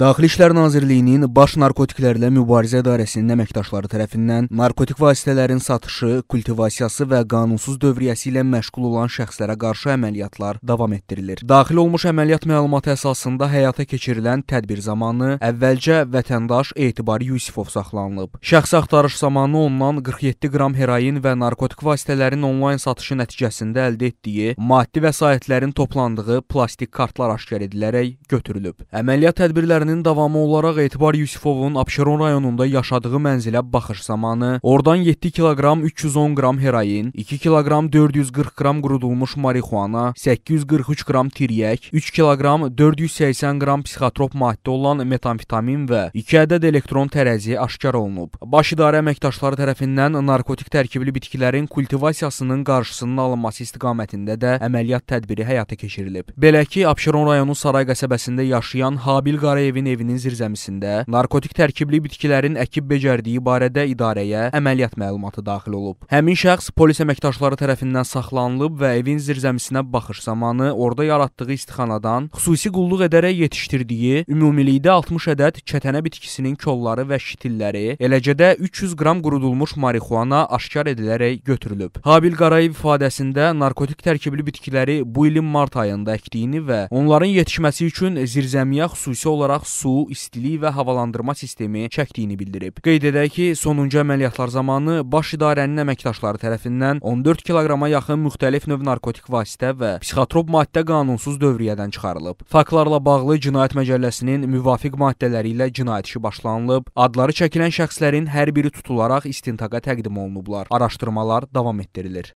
Daxili İşlər Nazirliyinin Baş Narkotiklərlə Mübarizə İdarəsinin əməkdaşları tərəfindən narkotik vasitələrin satışı, kultivasiyası və qanunsuz dövriyyəsi ilə məşğul olan şəxslərə qarşı əməliyyatlar davam etdirilir. Daxil olmuş əməliyyat məlumatı əsasında həyata keçirilən tədbir zamanı əvvəlcə vətəndaş Etibar Yusifov saxlanılıb. Şəxs axtarış zamanı ondan 47 qram heroin və narkotik vasitələrin onlayn satışı nəticəsində əldə etdiyi maddi vəsaitlərin toplandığı plastik kartlar aşkar edilərək götürülüb. Əməliyyat tədbirləri səfərinin davamı olaraq Etibar Yusifovun Abşeron rayonunda yaşadığı mənzilə baxış zamanı oradan 7 kiloqram 310 qram heroin, 2 kiloqram 440 qram qurudulmuş marixuana, 843 qram tiryək, 3 kiloqram 480 qram psixotrop maddə olan metamfetamin və 2 ədəd elektron tərəzi aşkar olunub. Baş idarə əməkdaşları tərəfindən narkotik tərkibli bitkilərin kultivasiyasının qarşısının alınması istiqamətində də əməliyyat tədbiri həyata keçirilib. Belə ki, Abşeron rayonu Saray qəsəbəsində yaşayan Habil Qarayev Əliyevin evinin zirzəmisində narkotik tərkibli bitkilərin əkib becərdiyi barədə idarəyə əməliyyat məlumatı daxil olub. Həmin şəxs polis əməkdaşları tərəfindən saxlanılıb və evin zirzəmisinə baxış zamanı orada yaratdığı istixanadan xüsusi qulluq edərək yetişdirdiyi ümumilikdə 60 ədəd çətənə bitkisinin kolları və şitilləri, eləcə də 300 qram qurudulmuş marixuana aşkar edilərək götürülüb. Habil Qarayev ifadəsində narkotik tərkibli bitkiləri bu ilin mart ayında əkdiyini və onların yetişməsi üçün zirzəmiyə xüsusi olaraq olaraq su, istilik və havalandırma sistemi çəkdiyini bildirib. Qeyd edək ki, sonuncu əməliyyatlar zamanı baş idarənin əməkdaşları tərəfindən 14 kiloqrama yaxın müxtəlif növ narkotik vasitə və psixotrop maddə qanunsuz dövriyyədən çıxarılıb. Faktlarla bağlı Cinayət Məcəlləsinin müvafiq maddələri ilə cinayət işi başlanılıb, adları çəkilən şəxslərin hər biri tutularaq istintaqa təqdim olunublar. Araşdırmalar davam etdirilir.